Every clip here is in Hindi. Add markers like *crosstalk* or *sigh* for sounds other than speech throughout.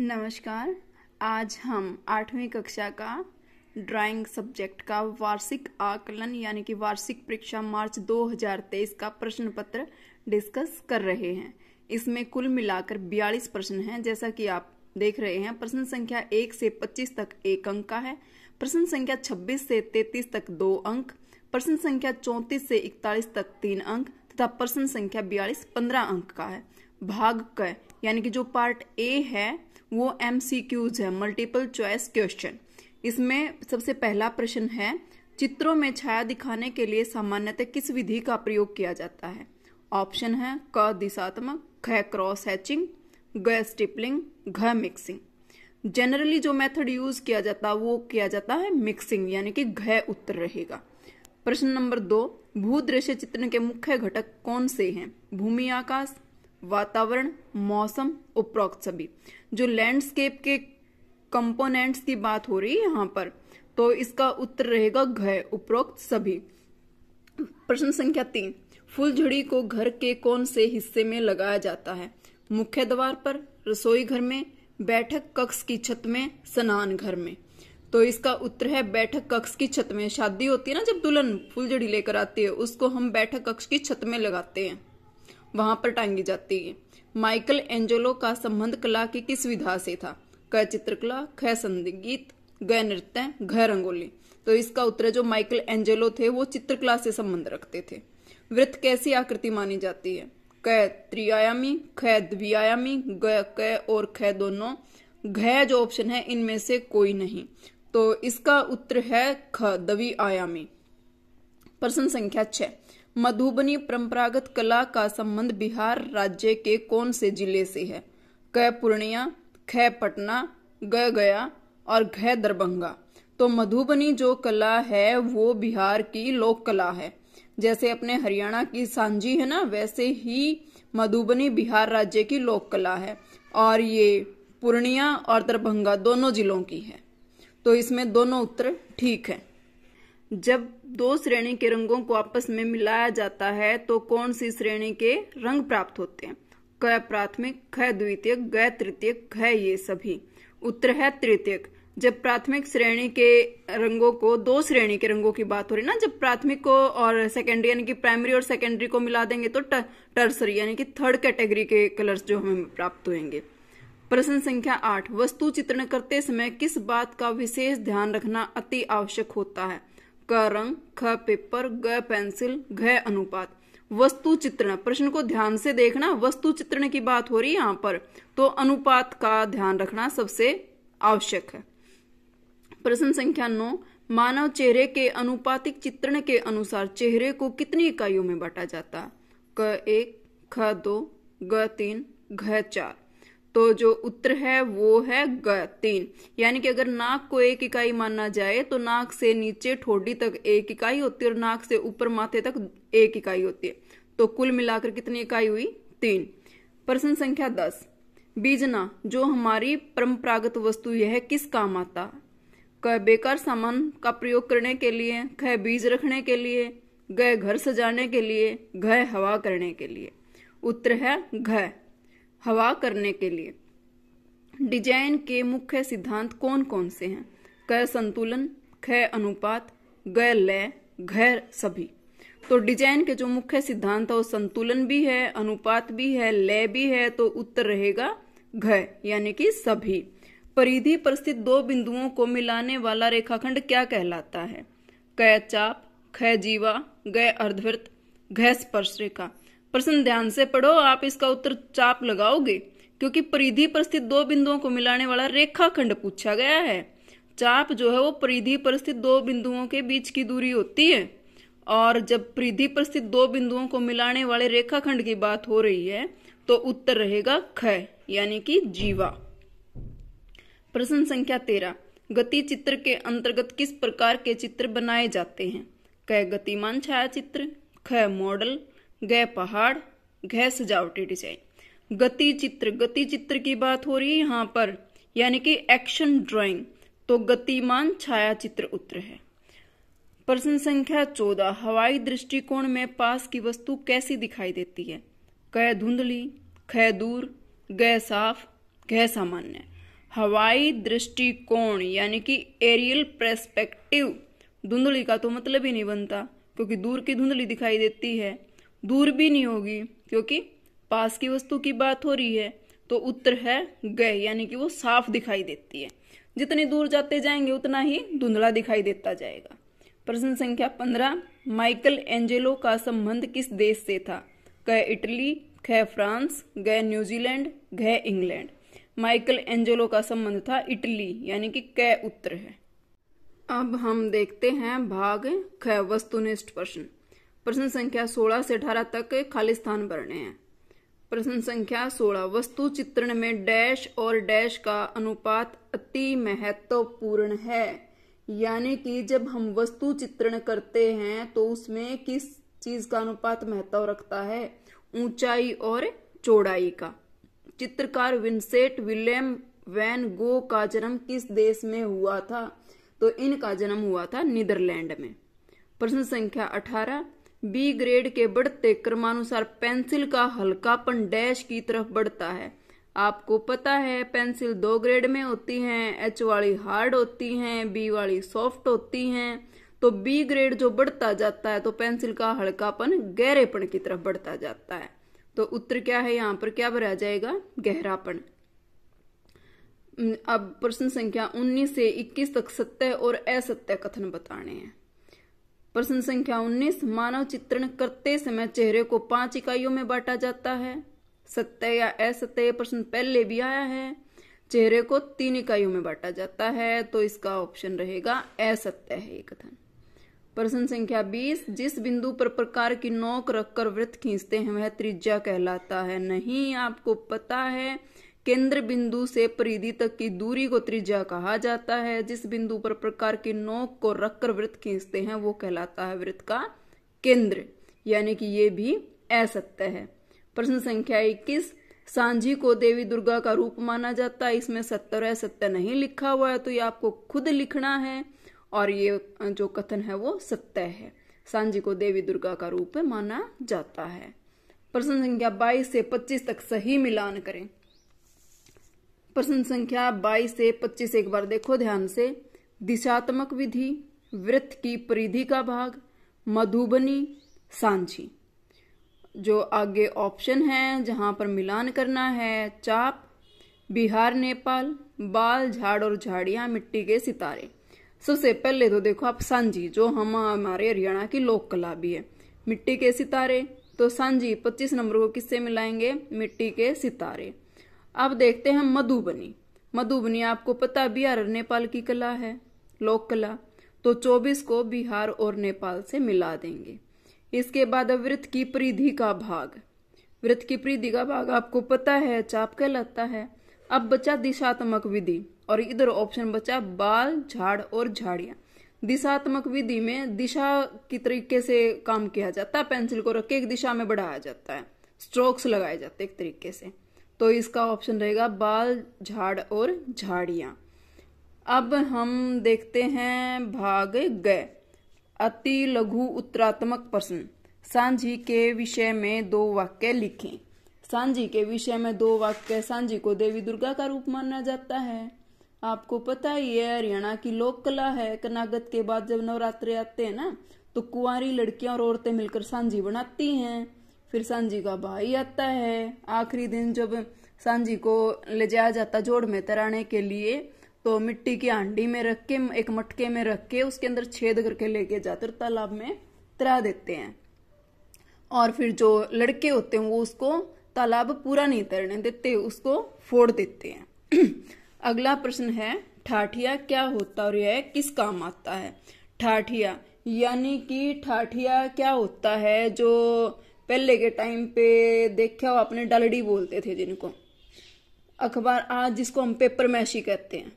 नमस्कार आज हम आठवीं कक्षा का ड्राइंग सब्जेक्ट का वार्षिक आकलन यानी कि वार्षिक परीक्षा मार्च 2023 का प्रश्न पत्र डिस्कस कर रहे हैं इसमें कुल मिलाकर 42 प्रश्न हैं जैसा कि आप देख रहे हैं प्रश्न संख्या 1 से 25 तक एक अंक का है प्रश्न संख्या 26 से 33 तक दो अंक प्रश्न संख्या 34 से 41 तक तीन अंक तथा प्रश्न संख्या 42 पंद्रह अंक का है भाग क यानी कि जो पार्ट ए है वो एम है मल्टीपल चॉइस क्वेश्चन इसमें सबसे पहला प्रश्न है चित्रों में छाया दिखाने के लिए सामान्यतः किस विधि का प्रयोग किया जाता है ऑप्शन है क दिशात्मक घ क्रॉस हैचिंग ग स्टिपलिंग घ मिक्सिंग जनरली जो मेथड यूज किया जाता है वो किया जाता है मिक्सिंग यानी कि घ उत्तर रहेगा प्रश्न नंबर दो भूदृश्य चित्र के मुख्य घटक कौन से हैं भूमि आकाश वातावरण मौसम उपरोक्त सभी जो लैंडस्केप के कंपोनेंट्स की बात हो रही है यहाँ पर तो इसका उत्तर रहेगा घय उपरोक्त सभी प्रश्न संख्या तीन फुलझड़ी को घर के कौन से हिस्से में लगाया जाता है मुख्य द्वार पर रसोई घर में बैठक कक्ष की छत में स्नान घर में तो इसका उत्तर है बैठक कक्ष की छत में शादी होती है ना जब दुल्हन फुलझड़ी लेकर आती है उसको हम बैठक कक्ष की छत में लगाते हैं वहां पर टांगी जाती है माइकल एंजेलो का संबंध कला की किस विधा से था क चित्रकला ख संगीत ग नृत्य घ रंगोली तो इसका उत्तर जो माइकल एंजेलो थे वो चित्रकला से संबंध रखते थे वृत्त कैसी आकृति मानी जाती है क त्रियायामी ख द्वियायामी ग क और ख दोनों घ जो ऑप्शन है इनमें से कोई नहीं तो इसका उत्तर है ख द्वि आयामी प्रश्न संख्या छह मधुबनी परंपरागत कला का संबंध बिहार राज्य के कौन से जिले से है क पूर्णिया ख पटना ग गया और घ दरभंगा तो मधुबनी जो कला है वो बिहार की लोक कला है जैसे अपने हरियाणा की सांझी है ना वैसे ही मधुबनी बिहार राज्य की लोक कला है और ये पूर्णिया और दरभंगा दोनों जिलों की है तो इसमें दोनों उत्तर ठीक है जब दो श्रेणी के रंगों को आपस में मिलाया जाता है तो कौन सी श्रेणी के रंग प्राप्त होते हैं क प्राथमिक ख द्वितीय ग तृतीय ख ये सभी उत्तर है तृतीय जब प्राथमिक श्रेणी के रंगों को दो श्रेणी के रंगों की बात हो रही ना जब प्राथमिक को और सेकेंडरी यानी कि प्राइमरी और सेकेंडरी को मिला देंगे तो टर्सरी यानी कि थर्ड कैटेगरी के कलर्स जो हमें प्राप्त होंगे प्रश्न संख्या आठ वस्तु चित्रण करते समय किस बात का विशेष ध्यान रखना अति आवश्यक होता है क रंग ख पेपर ग पेंसिल घ अनुपात वस्तु चित्रण प्रश्न को ध्यान से देखना वस्तु चित्रण की बात हो रही है यहाँ पर तो अनुपात का ध्यान रखना सबसे आवश्यक है प्रश्न संख्या नौ मानव चेहरे के अनुपातिक चित्रण के अनुसार चेहरे को कितनी इकाइयों में बांटा जाता क एक ख दो ग तीन घ चार तो जो उत्तर है वो है ग तीन यानी कि अगर नाक को एक इकाई माना जाए तो नाक से नीचे ठोडी तक एक इकाई होती है और नाक से ऊपर माथे तक एक इकाई होती है तो कुल मिलाकर कितनी इकाई हुई तीन प्रश्न संख्या दस बीजना जो हमारी परंपरागत वस्तु यह किस काम आता क बेकार सामान का प्रयोग करने के लिए ख बीज रखने के लिए गए घर सजाने के लिए घ हवा करने के लिए उत्तर है घ हवा करने के लिए डिजाइन के मुख्य सिद्धांत कौन कौन से हैं क संतुलन ख अनुपात ग लय घर सभी तो डिजाइन के जो मुख्य सिद्धांत है वो संतुलन भी है अनुपात भी है लय भी है तो उत्तर रहेगा घ यानी कि सभी परिधि पर स्थित दो बिंदुओं को मिलाने वाला रेखाखंड क्या कहलाता है क चाप ख जीवा गय अर्धवृत्त घ स्पर्श रेखा प्रश्न ध्यान से पढ़ो आप इसका उत्तर चाप लगाओगे क्योंकि परिधि पर स्थित दो बिंदुओं को मिलाने वाला रेखाखंड पूछा गया है चाप जो है वो परिधि पर स्थित दो बिंदुओं के बीच की दूरी होती है और जब परिधि पर स्थित दो बिंदुओं को मिलाने वाले रेखाखंड की बात हो रही है तो उत्तर रहेगा ख यानी कि जीवा प्रश्न संख्या तेरह गति चित्र के अंतर्गत किस प्रकार के चित्र बनाए जाते हैं क गतिमान छाया चित्र ख मॉडल गए पहाड़ गए सजावटी डिजाइन गति चित्र गति चित्र की बात हो रही है यहाँ पर यानी कि एक्शन ड्राइंग तो गतिमान छाया चित्र उत्तर है प्रश्न संख्या चौदह हवाई दृष्टिकोण में पास की वस्तु कैसी दिखाई देती है कह धुंधली खय दूर गय साफ गह सामान्य हवाई दृष्टिकोण यानी कि एरियल प्रेस्पेक्टिव धुंधली का तो मतलब ही नहीं बनता क्योंकि दूर की धुंधली दिखाई देती है दूर भी नहीं होगी क्योंकि पास की वस्तु की बात हो रही है तो उत्तर है गए यानी कि वो साफ दिखाई देती है जितनी दूर जाते जाएंगे उतना ही धुंधला दिखाई देता जाएगा प्रश्न संख्या पंद्रह माइकल एंजेलो का संबंध किस देश से था क इटली ख फ्रांस ग न्यूजीलैंड घ इंग्लैंड माइकल एंजेलो का संबंध था इटली यानी कि क उत्तर है अब हम देखते हैं भाग ख वस्तुनिष्ठ प्रश्न प्रश्न संख्या सोलह से अठारह तक खाली स्थान भरने हैं प्रश्न संख्या सोलह वस्तु चित्रण में डैश और डैश का अनुपात अति महत्वपूर्ण है यानी कि जब हम वस्तु चित्रण करते हैं तो उसमें किस चीज का अनुपात महत्व रखता है ऊंचाई और चौड़ाई का चित्रकार विंसेट विलियम वैन गो का जन्म किस देश में हुआ था तो इनका जन्म हुआ था नीदरलैंड में प्रश्न संख्या अठारह बी ग्रेड के बढ़ते क्रमानुसार पेंसिल का हल्कापन डैश की तरफ बढ़ता है आपको पता है पेंसिल दो ग्रेड में होती हैं एच वाली हार्ड होती हैं बी वाली सॉफ्ट होती हैं तो बी ग्रेड जो बढ़ता जाता है तो पेंसिल का हल्कापन गहरेपन की तरफ बढ़ता जाता है तो उत्तर क्या है यहाँ पर क्या भरा जाएगा गहरापन अब प्रश्न संख्या 19 से 21 तक सत्य और असत्य कथन बताने हैं प्रश्न संख्या उन्नीस मानव चित्रण करते समय चेहरे को पांच इकाइयों में बांटा जाता है सत्य या असत्य प्रश्न पहले भी आया है चेहरे को तीन इकाइयों में बांटा जाता है तो इसका ऑप्शन रहेगा असत्य है ये कथन प्रश्न संख्या बीस जिस बिंदु पर प्रकार की नोक रखकर वृत्त खींचते हैं वह त्रिज्या कहलाता है नहीं आपको पता है केंद्र बिंदु से परिधि तक की दूरी को त्रिज्या कहा जाता है जिस बिंदु पर प्रकार की नोक को रखकर वृत्त खींचते हैं वो कहलाता है वृत्त का केंद्र यानी कि ये भी असत्य है प्रश्न संख्या इक्कीस सांझी को देवी दुर्गा का रूप माना जाता है इसमें सत्तर और सत्य नहीं लिखा हुआ है तो ये आपको खुद लिखना है और ये जो कथन है वो सत्य है सांझी को देवी दुर्गा का रूप माना जाता है प्रश्न संख्या 22 से 25 तक सही मिलान करें प्रश्न संख्या 22 से 25 एक बार देखो ध्यान से दिशात्मक विधि वृत्त की परिधि का भाग मधुबनी सांची जो आगे ऑप्शन है जहां पर मिलान करना है चाप बिहार नेपाल बाल झाड़ और झाड़ियां मिट्टी के सितारे सबसे पहले तो देखो आप सांझी जो हम हमारे हरियाणा की लोक कला भी है मिट्टी के सितारे तो सांझी 25 नंबर को किससे मिलाएंगे मिट्टी के सितारे अब देखते हैं मधुबनी मधुबनी आपको पता बिहार और नेपाल की कला है लोक कला तो 24 को बिहार और नेपाल से मिला देंगे इसके बाद वृत्त की परिधि का भाग वृत्त की परिधि का भाग आपको पता है चाप कहलाता है अब बचा दिशात्मक विधि और इधर ऑप्शन बचा बाल झाड़ और झाड़ियां दिशात्मक विधि में दिशा की तरीके से काम किया जाता है पेंसिल को रख के एक दिशा में बढ़ाया जाता है स्ट्रोक्स लगाए जाते एक तरीके से तो इसका ऑप्शन रहेगा बाल झाड़ और झाड़ियाँ अब हम देखते हैं भाग ग अति लघु उत्तरात्मक प्रश्न सांझी के विषय में दो वाक्य लिखें सांझी के विषय में दो वाक्य सांझी को देवी दुर्गा का रूप माना जाता है आपको पता ही है हरियाणा की लोक कला है कनागत के बाद जब नवरात्रे आते हैं ना तो कुंवारी लड़कियां और औरतें मिलकर सांझी बनाती हैं फिर सांझी का भाई आता है आखिरी दिन जब सांझी को ले जाया जाता जोड़ में तराने के लिए तो मिट्टी की हांडी में रख के एक मटके में रख के उसके अंदर छेद करके लेके जाते और तालाब में तरा देते हैं और फिर जो लड़के होते हैं वो उसको तालाब पूरा नहीं तैरने देते उसको फोड़ देते हैं *clears throat* अगला प्रश्न है ठाठिया क्या होता और यह किस काम आता है ठाठिया यानी कि ठाठिया क्या होता है जो पहले के टाइम पे देखा हो अपने डलडी बोलते थे जिनको अखबार आज जिसको हम पेपर मैशी कहते हैं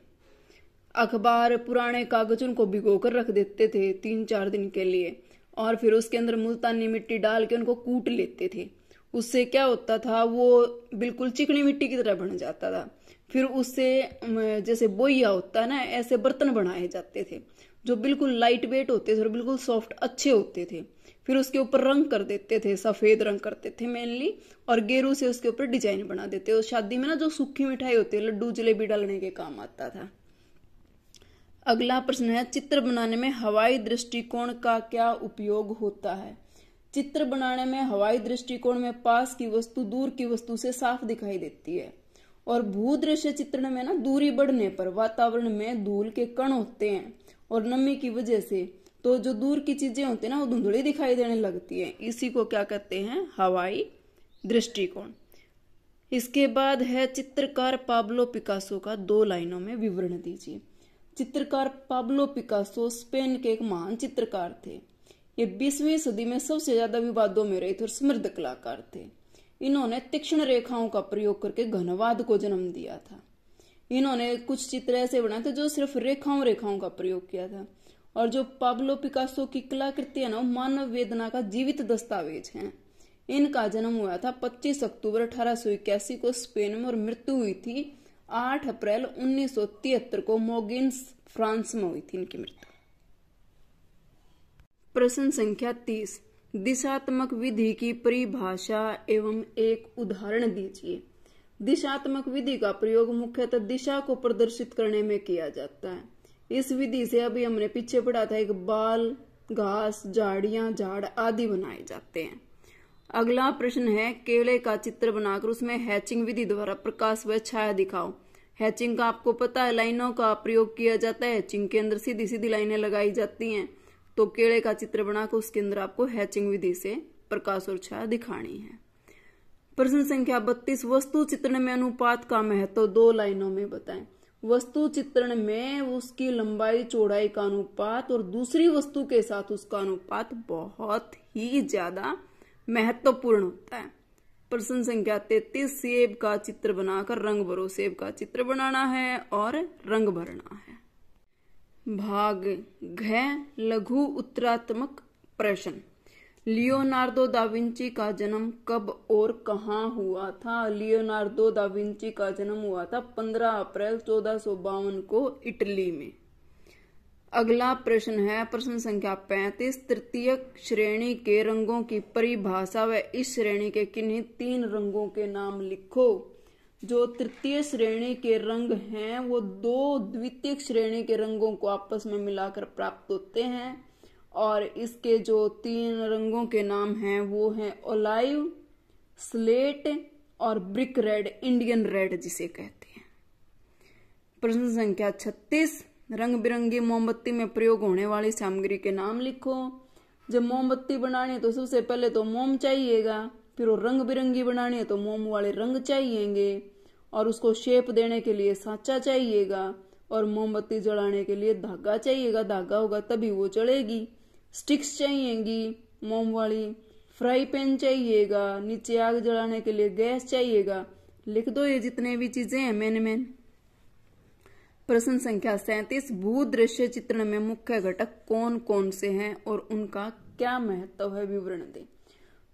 अखबार पुराने कागज उनको भिगो कर रख देते थे तीन चार दिन के लिए और फिर उसके अंदर मुल्तानी मिट्टी डाल के उनको कूट लेते थे उससे क्या होता था वो बिल्कुल चिकनी मिट्टी की तरह बन जाता था फिर उससे जैसे बोइया होता है ना ऐसे बर्तन बनाए जाते थे जो बिल्कुल लाइट वेट होते थे और बिल्कुल सॉफ्ट अच्छे होते थे फिर उसके ऊपर रंग कर देते थे सफ़ेद रंग करते थे मेनली और गेरू से उसके ऊपर डिजाइन बना देते और शादी में ना जो सूखी मिठाई होती है लड्डू जलेबी डालने के काम आता था अगला प्रश्न है चित्र बनाने में हवाई दृष्टिकोण का क्या उपयोग होता है चित्र बनाने में हवाई दृष्टिकोण में पास की वस्तु दूर की वस्तु से साफ दिखाई देती है और भूदृश्य चित्रण में ना दूरी बढ़ने पर वातावरण में धूल के कण होते हैं और नमी की वजह से तो जो दूर की चीजें होती है ना वो धुंधली दिखाई देने लगती है इसी को क्या कहते हैं हवाई दृष्टिकोण इसके बाद है चित्रकार पाब्लो पिकासो का दो लाइनों में विवरण दीजिए चित्रकार पाब्लो पिकासो स्पेन के एक महान चित्रकार थे ये बीसवीं सदी में सबसे ज्यादा विवादों में रहे थे और समृद्ध कलाकार थे इन्होंने तीक्ष्ण रेखाओं का प्रयोग करके घनवाद को जन्म दिया था इन्होंने कुछ चित्र ऐसे बनाए थे जो सिर्फ रेखाओं रेखाओं का प्रयोग किया था और जो पाब्लो पिकासो की कलाकृति है ना मानव वेदना का जीवित दस्तावेज है इनका जन्म हुआ था 25 अक्टूबर अठारह को स्पेन में और मृत्यु हुई थी 8 अप्रैल उन्नीस को मोगिन्स फ्रांस में हुई थी इनकी मृत्यु प्रश्न संख्या 30 दिशात्मक विधि की परिभाषा एवं एक उदाहरण दीजिए दिशात्मक विधि का प्रयोग मुख्यतः दिशा को प्रदर्शित करने में किया जाता है इस विधि से अभी हमने पीछे पढ़ा था एक बाल घास झाड़िया झाड़ आदि बनाए जाते हैं अगला प्रश्न है केले का चित्र बनाकर उसमें हैचिंग विधि द्वारा प्रकाश व छाया दिखाओ हैचिंग का आपको पता है लाइनों का प्रयोग किया जाता है हैचिंग के अंदर सीधी सीधी लाइनें लगाई जाती हैं तो केले का चित्र बनाकर उसके अंदर आपको हैचिंग विधि से प्रकाश और छाया दिखानी है प्रश्न संख्या बत्तीस वस्तु चित्र में अनुपात का महत्व तो दो लाइनों में बताएं वस्तु चित्रण में उसकी लंबाई चौड़ाई का अनुपात और दूसरी वस्तु के साथ उसका अनुपात बहुत ही ज्यादा महत्वपूर्ण होता है प्रश्न संख्या तैतीस सेब का चित्र बनाकर रंग भरो सेब का चित्र बनाना है और रंग भरना है भाग घ लघु उत्तरात्मक प्रश्न लियोनार्डो दाविंची का जन्म कब और कहाँ हुआ था लियोनार्डो दाविंची का जन्म हुआ था 15 अप्रैल चौदह को इटली में अगला प्रश्न है प्रश्न संख्या 35 तृतीय श्रेणी के रंगों की परिभाषा व इस श्रेणी के किन्हीं तीन रंगों के नाम लिखो जो तृतीय श्रेणी के रंग हैं वो दो द्वितीय श्रेणी के रंगों को आपस में मिलाकर प्राप्त होते हैं और इसके जो तीन रंगों के नाम हैं वो हैं ओलाइव स्लेट और ब्रिक रेड इंडियन रेड जिसे कहते हैं प्रश्न संख्या छत्तीस रंग बिरंगी मोमबत्ती में प्रयोग होने वाली सामग्री के नाम लिखो जब मोमबत्ती बनानी है तो सबसे पहले तो मोम चाहिएगा फिर वो रंग बिरंगी बनानी है तो मोम वाले रंग चाहिएंगे और उसको शेप देने के लिए सांचा चाहिएगा और मोमबत्ती जलाने के लिए धागा चाहिएगा धागा होगा तभी वो चलेगी स्टिक्स चाहिएगी मोम वाली फ्राई पैन चाहिएगा नीचे आग जलाने के लिए गैस चाहिएगा लिख दो ये जितने भी चीजें हैं मैन मैन प्रश्न संख्या सैतीस भू दृश्य चित्रण में मुख्य घटक कौन कौन से हैं और उनका क्या महत्व है विवरण दें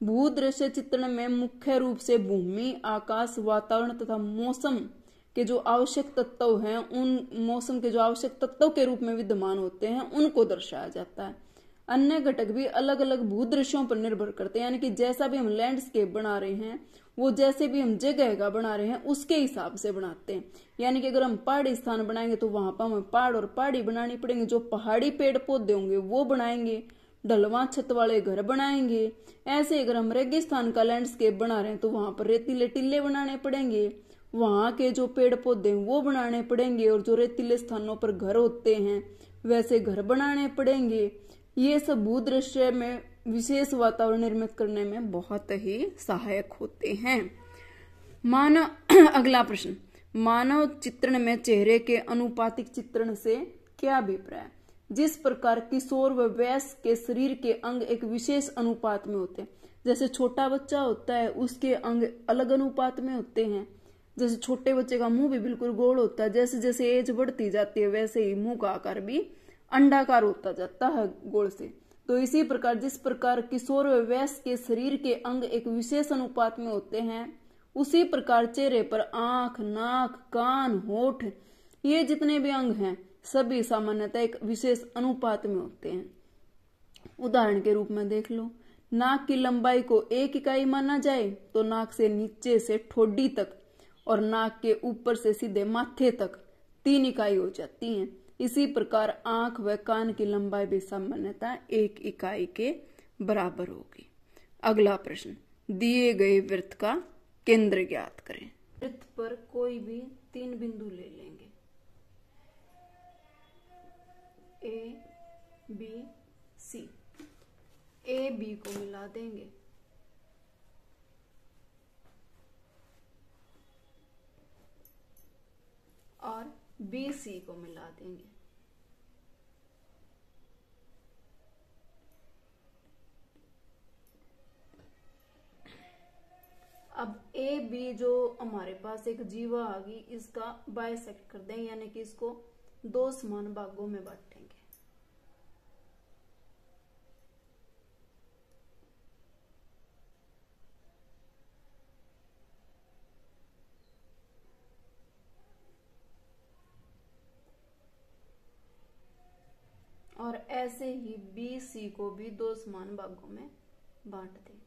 भू दृश्य चित्रण में मुख्य रूप से भूमि आकाश वातावरण तथा मौसम के जो आवश्यक तत्व हैं उन मौसम के जो आवश्यक तत्व के रूप में विद्यमान होते हैं उनको दर्शाया जाता है अन्य घटक भी अलग अलग भूदृश्यों पर निर्भर करते हैं यानी कि जैसा भी हम लैंडस्केप बना रहे हैं वो जैसे भी हम जगह का बना रहे हैं उसके हिसाब से बनाते हैं यानी कि अगर हम पहाड़ी स्थान बनाएंगे तो वहां पर हमें पहाड़ और पहाड़ी बनानी पड़ेंगे जो पहाड़ी पेड़ पौधे होंगे वो बनाएंगे ढलवा छत वाले घर बनाएंगे ऐसे अगर हम रेगिस्तान का लैंडस्केप बना रहे हैं तो वहां पर रेतीले टिल्ले बनाने पड़ेंगे वहां के जो पेड़ पौधे वो बनाने पड़ेंगे और जो रेतीले स्थानों पर घर होते हैं वैसे घर बनाने पड़ेंगे ये सब भूदृश्य में विशेष वातावरण निर्मित करने में बहुत ही सहायक होते हैं मानव *clears throat* अगला प्रश्न मानव चित्रण में चेहरे के अनुपातिक चित्रण से क्या अभिप्राय जिस प्रकार किशोर व वयस के शरीर के अंग एक विशेष अनुपात में होते हैं जैसे छोटा बच्चा होता है उसके अंग अलग अनुपात में होते हैं जैसे छोटे बच्चे का मुंह भी बिल्कुल गोल होता है जैसे जैसे एज बढ़ती जाती है वैसे ही मुंह का आकार भी अंडाकार होता जाता है गोल से तो इसी प्रकार जिस प्रकार किशोर वयस के शरीर के अंग एक विशेष अनुपात में होते हैं उसी प्रकार चेहरे पर आंख नाक कान होठ ये जितने भी अंग हैं सभी सामान्यतः एक विशेष अनुपात में होते हैं उदाहरण के रूप में देख लो नाक की लंबाई को एक इकाई माना जाए तो नाक से नीचे से ठोडी तक और नाक के ऊपर से सीधे माथे तक तीन इकाई हो जाती हैं इसी प्रकार आंख व कान की लंबाई भी सामान्यता एक इकाई के बराबर होगी अगला प्रश्न दिए गए वृत्त का केंद्र ज्ञात करें वृत्त पर कोई भी तीन बिंदु ले लेंगे A B C A B को मिला देंगे और बी सी को मिला देंगे अब ए बी जो हमारे पास एक जीवा आ गई इसका बायसेक्ट कर दें यानी कि इसको दो समान भागों में बांटें बी सी को भी दो समान भागों में बांट देंगे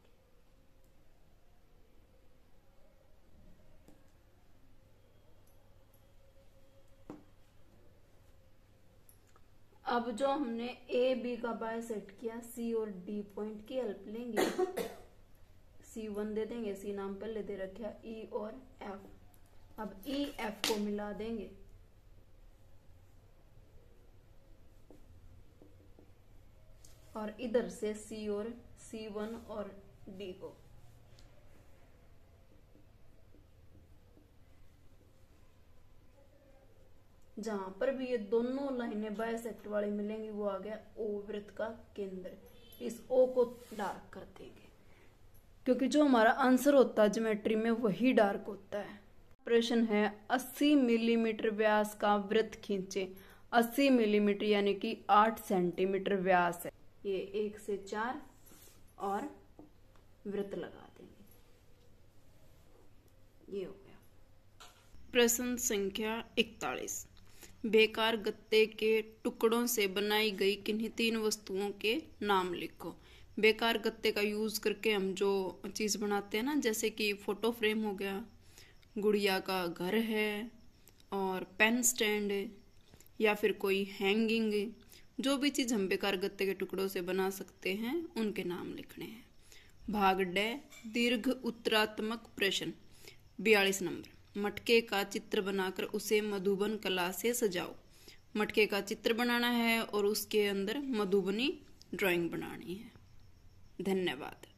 अब जो हमने ए बी का बाय सेट किया सी और डी पॉइंट की हेल्प लेंगे सी वन दे देंगे सी नाम पहले दे रखे ई e और एफ अब ई e, एफ को मिला देंगे और इधर से C और सी वन और डी को जहां पर भी ये दोनों लाइनें बायसेक्ट वाली मिलेंगी वो आ गया ओ वृत्त का केंद्र इस ओ को डार्क कर देंगे क्योंकि जो हमारा आंसर होता है ज्योमेट्री में वही डार्क होता है प्रश्न है 80 मिलीमीटर व्यास का वृत्त खींचे 80 मिलीमीटर यानी कि 8 सेंटीमीटर व्यास है ये एक से चार और व्रत लगा देंगे ये हो गया प्रश्न संख्या इकतालीस बेकार गत्ते के टुकड़ों से बनाई गई किन्हीं तीन वस्तुओं के नाम लिखो बेकार गत्ते का यूज़ करके हम जो चीज़ बनाते हैं ना जैसे कि फ़ोटो फ्रेम हो गया गुड़िया का घर है और पेन स्टैंड है या फिर कोई हैंगिंग जो भी चीज़ हम बेकार गत्ते के टुकड़ों से बना सकते हैं उनके नाम लिखने हैं भाग डे दीर्घ उत्तरात्मक प्रश्न बयालीस नंबर मटके का चित्र बनाकर उसे मधुबन कला से सजाओ मटके का चित्र बनाना है और उसके अंदर मधुबनी ड्राइंग बनानी है धन्यवाद